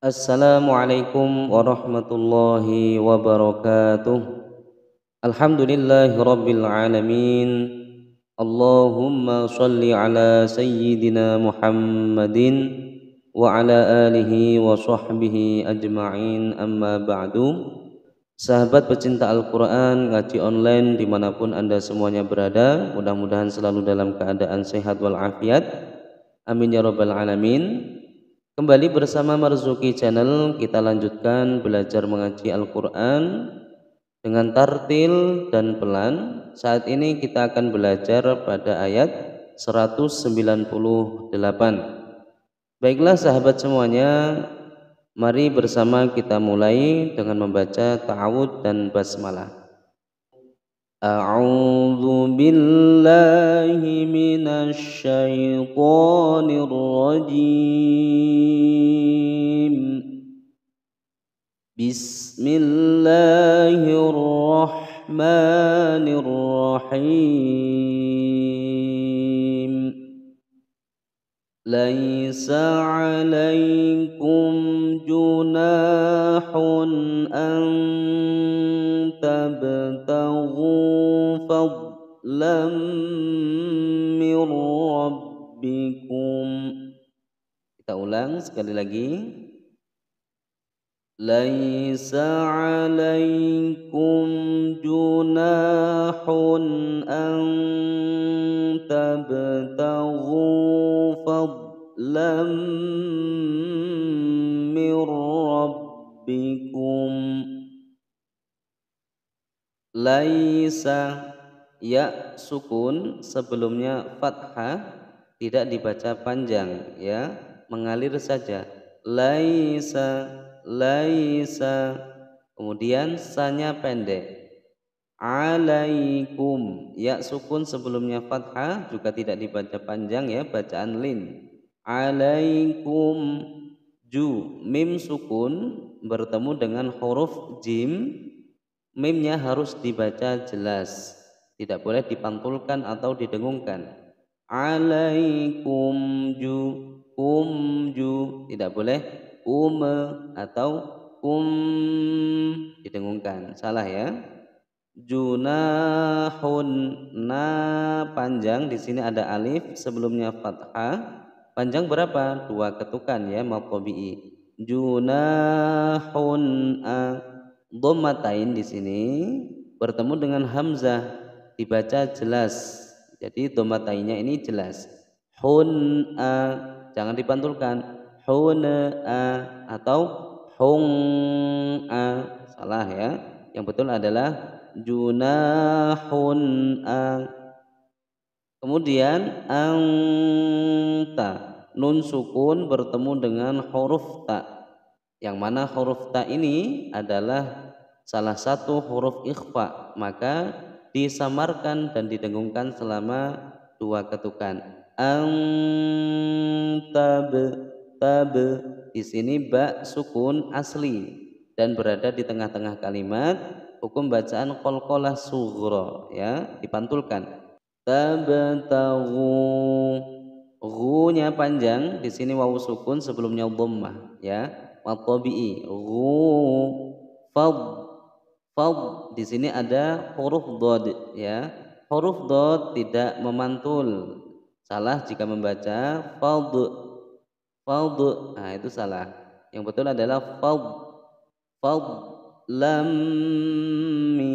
Assalamualaikum warahmatullahi wabarakatuh Alhamdulillahi rabbil alamin Allahumma salli ala sayyidina Muhammadin wa ala alihi wa sahbihi ajma'in amma ba'du Sahabat pecinta Al-Quran, ngaji online dimanapun Anda semuanya berada, mudah-mudahan selalu dalam keadaan sehat walafiat. Amin ya Rabbal Alamin. Kembali bersama Marzuki Channel kita lanjutkan belajar mengaji Al-Quran dengan tartil dan pelan. Saat ini kita akan belajar pada ayat 198. Baiklah sahabat semuanya, mari bersama kita mulai dengan membaca ta'awud dan basmalah. أعوذ بالله من الشيطان الرجيم بسم الله الرحمن الرحيم ليس عليكم جناح أن فضلا من ربكم kita ulang sekali lagi ليس عليكم جناح أن تبتغوا فضلا من ربكم ليس ya sukun sebelumnya fathah tidak dibaca panjang ya mengalir saja laisa laisa kemudian sanya pendek alaikum ya sukun sebelumnya fathah juga tidak dibaca panjang ya bacaan lin alaikum ju mim sukun bertemu dengan huruf jim mimnya harus dibaca jelas tidak boleh dipantulkan atau didengungkan. Alaikum ju um ju tidak boleh um atau um didengungkan. Salah ya. Junahun na panjang di sini ada alif sebelumnya fathah. Panjang berapa? Dua ketukan ya maqbi Junahun a. Dhammatain di sini bertemu dengan hamzah dibaca jelas. Jadi domatainya ini jelas. hun a jangan dipantulkan. hun a atau a salah ya. Yang betul adalah a Kemudian anta nun sukun bertemu dengan huruf ta. Yang mana huruf ta ini adalah salah satu huruf ikhfa. Maka disamarkan dan didengungkan selama dua ketukan antab tab di sini bak sukun asli dan berada di tengah-tengah kalimat hukum bacaan kolkolah sugro ya dipantulkan tab tahu nya panjang di sini wawu sukun sebelumnya dhammah ya wa gu fad fad di sini ada huruf dod ya huruf dod tidak memantul salah jika membaca fad fad nah itu salah yang betul adalah fad fad lammi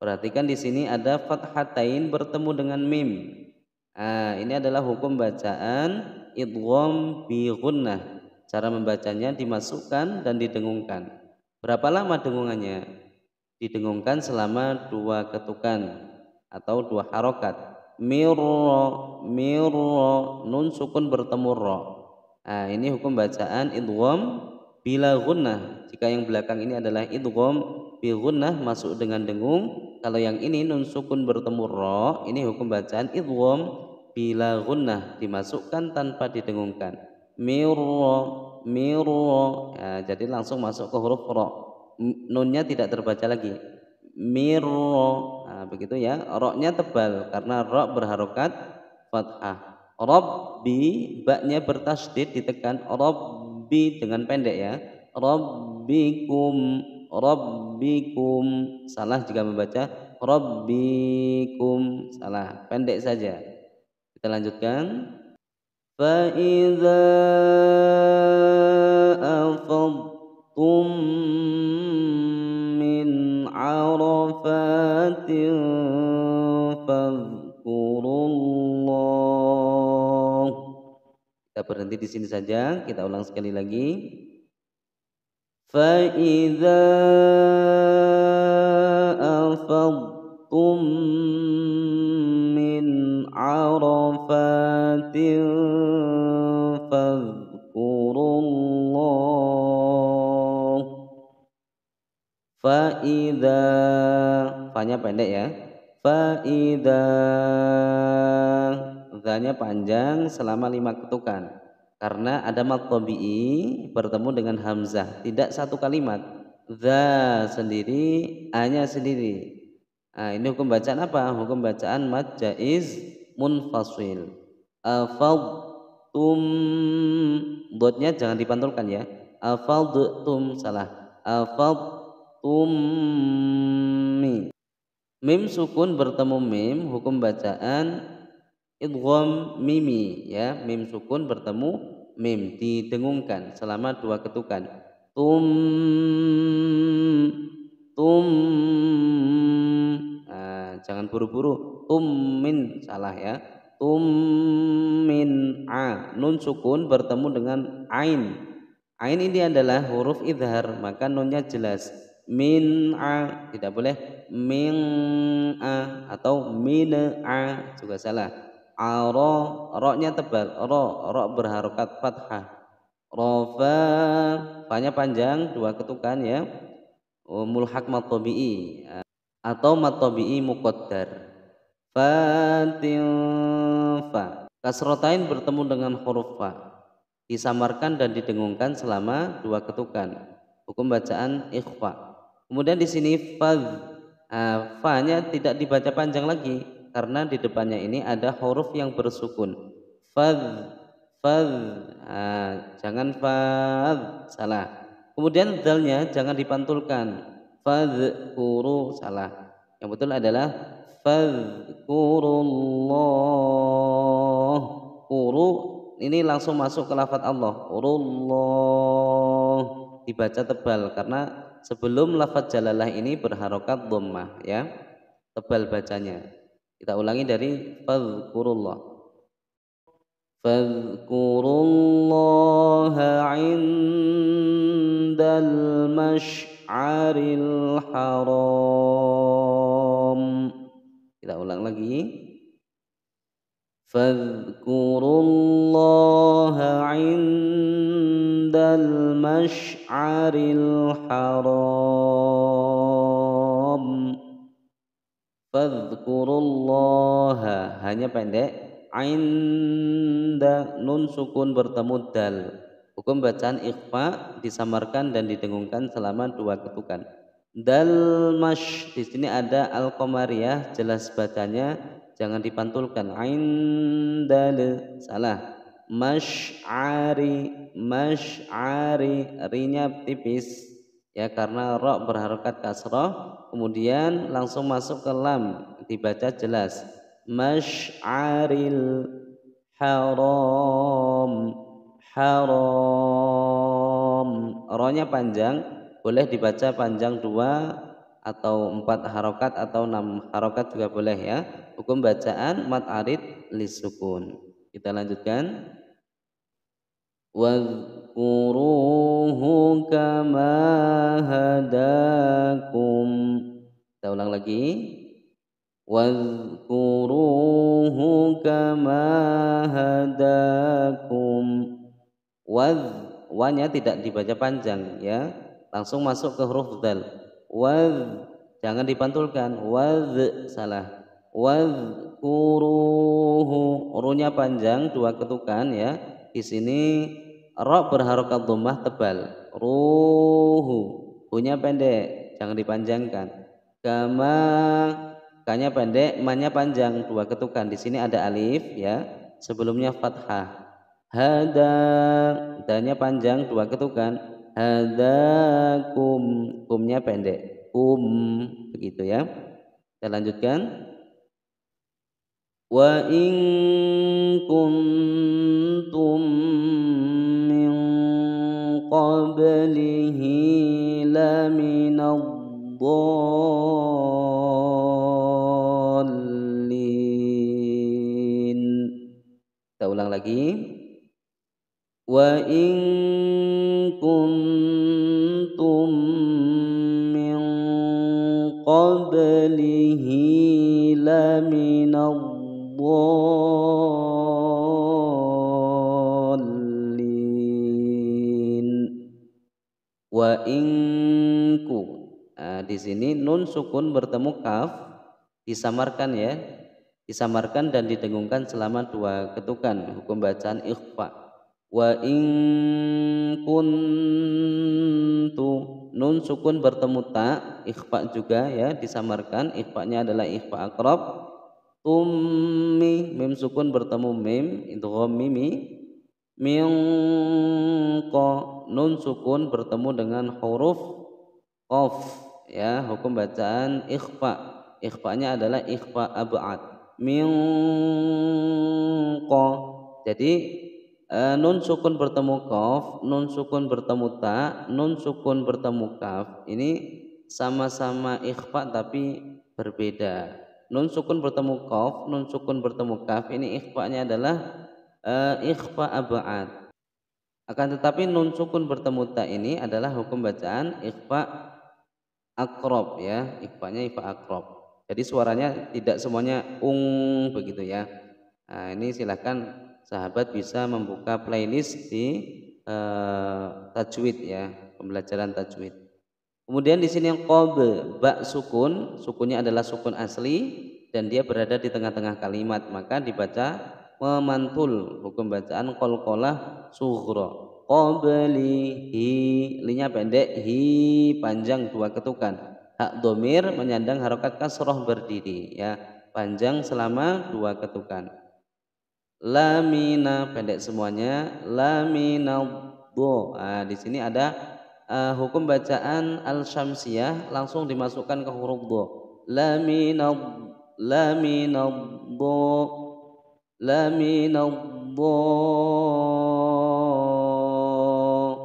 perhatikan di sini ada fathatain bertemu dengan mim nah, ini adalah hukum bacaan idgham bi gunnah cara membacanya dimasukkan dan didengungkan berapa lama dengungannya didengungkan selama dua ketukan atau dua harokat mirro mirro nun sukun bertemu ro nah, ini hukum bacaan idgham bila gunnah jika yang belakang ini adalah idgham bi gunnah masuk dengan dengung kalau yang ini nun sukun bertemu ro ini hukum bacaan idgham bila gunnah dimasukkan tanpa didengungkan mirro mirro ya, jadi langsung masuk ke huruf ro nunnya tidak terbaca lagi mirro nah, begitu ya roknya tebal karena rok berharokat fathah Robbi baknya bertasdid ditekan Robbi dengan pendek ya Robbikum Robbikum salah jika membaca Robbikum salah pendek saja kita lanjutkan fa'idha أفضتم من عرفات فاذكروا الله kita berhenti di sini saja kita ulang sekali lagi فإذا أفضتم faida fanya pendek ya faida zanya panjang selama lima ketukan karena ada mad bertemu dengan hamzah tidak satu kalimat za sendiri hanya sendiri Nah, ini hukum bacaan apa? Hukum bacaan mat jaiz munfasil. Afadtum dotnya jangan dipantulkan ya. Afadtum salah. Afad ummi mim sukun bertemu mim hukum bacaan idgham mimi ya mim sukun bertemu mim didengungkan selama dua ketukan tum tum nah, jangan buru-buru tum min salah ya tum min a nun sukun bertemu dengan ain ain ini adalah huruf idhar maka nunnya jelas min a tidak boleh min a atau min a juga salah aro roknya tebal ro ro berharokat fathah rofa banyak panjang dua ketukan ya oh, mulhak matobi'i atau matobi'i mukotar. fatil fa kasrotain bertemu dengan huruf fa disamarkan dan didengungkan selama dua ketukan hukum bacaan ikhfa Kemudian di sini faz eh, fa-nya tidak dibaca panjang lagi karena di depannya ini ada huruf yang bersukun. Faz faz eh, jangan faz salah. Kemudian dalnya jangan dipantulkan. Faz, kuru, salah. Yang betul adalah faz, Kuru ini langsung masuk ke lafat Allah. Urullah dibaca tebal karena sebelum lafaz jalalah ini berharokat dhammah ya tebal bacanya kita ulangi dari fadhkurullah fadhkurullah indal masy'aril haram kita ulang lagi فاذكروا الله عند المشعر الحرام فاذكروا hanya pendek inda nun sukun bertemu dal hukum bacaan ikhfa disamarkan dan didengungkan selama dua ketukan dal mash di sini ada al qamariyah jelas bacanya jangan dipantulkan indal salah masyari masyari rinya tipis ya karena roh berharokat kasroh kemudian langsung masuk ke lam dibaca jelas masyaril haram haram ronya panjang boleh dibaca panjang dua atau empat harokat atau enam harokat juga boleh ya. Hukum bacaan mat arid lisukun. Kita lanjutkan. Wadkuruhu kama hadakum. Kita ulang lagi. Wadkuruhu kama hadakum. wanya tidak dibaca panjang ya. Langsung masuk ke huruf dal Wadh jangan dipantulkan wadh salah kuruhu runya panjang dua ketukan ya di sini ro berharokat domah tebal ruhu punya pendek jangan dipanjangkan kama kanya pendek manya panjang dua ketukan di sini ada alif ya sebelumnya fathah hada danya panjang dua ketukan adakum umnya pendek um begitu ya kita lanjutkan wa in kuntum min qablihi laminadh-dhallin kita ulang lagi وإن كنتم من قبله لمن الضالين وإن كنتم di sini nun sukun bertemu kaf disamarkan ya, disamarkan dan didengungkan selama dua ketukan hukum bacaan ikhfa. وإن tu nun sukun bertemu tak ikhfa juga ya disamarkan ikhfanya adalah ikhfa akrab tummi mim sukun bertemu mim idgham mimi ko nun sukun bertemu dengan huruf qaf ya hukum bacaan ikhfa ikhfanya adalah ikhfa ab'ad ko jadi Eh, nun sukun bertemu kof, nun sukun bertemu ta, nun sukun bertemu kaf. Ini sama-sama ikhfa tapi berbeda. Nun sukun bertemu kof, nun sukun bertemu kaf. Ini ikhfa-nya adalah uh, ikhfa abad. Akan tetapi nun sukun bertemu ta ini adalah hukum bacaan ikhfa akrob ya Ikhfa-nya ikhfa akrob jadi suaranya tidak semuanya ung begitu ya nah, ini silahkan sahabat bisa membuka playlist di uh, tajwid ya, pembelajaran tajwid. Kemudian di sini yang kobe bak sukun, sukunnya adalah sukun asli dan dia berada di tengah-tengah kalimat, maka dibaca memantul hukum bacaan kolkolah kobeli hi, linya pendek hi panjang dua ketukan hak domir menyandang harokat kasroh berdiri ya panjang selama dua ketukan lamina pendek semuanya lamina bo nah, di sini ada uh, hukum bacaan al syamsiyah langsung dimasukkan ke huruf bo lamina lamina bo lamina bo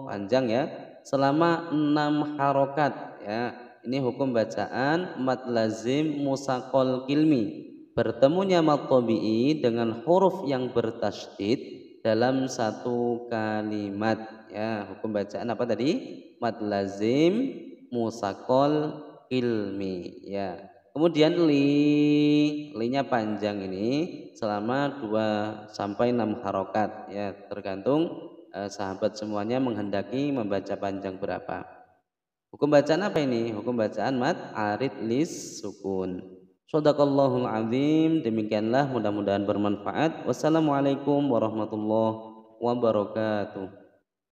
panjang ya selama enam harokat ya ini hukum bacaan mat lazim musakol kilmi bertemunya matobi'i dengan huruf yang bertasdid dalam satu kalimat ya hukum bacaan apa tadi mad lazim musakol ilmi ya kemudian li linya panjang ini selama 2 sampai 6 harokat ya tergantung eh, sahabat semuanya menghendaki membaca panjang berapa Hukum bacaan apa ini? Hukum bacaan mat arid lis sukun. Sadaqallahul azim. Demikianlah mudah-mudahan bermanfaat. Wassalamualaikum warahmatullahi wabarakatuh.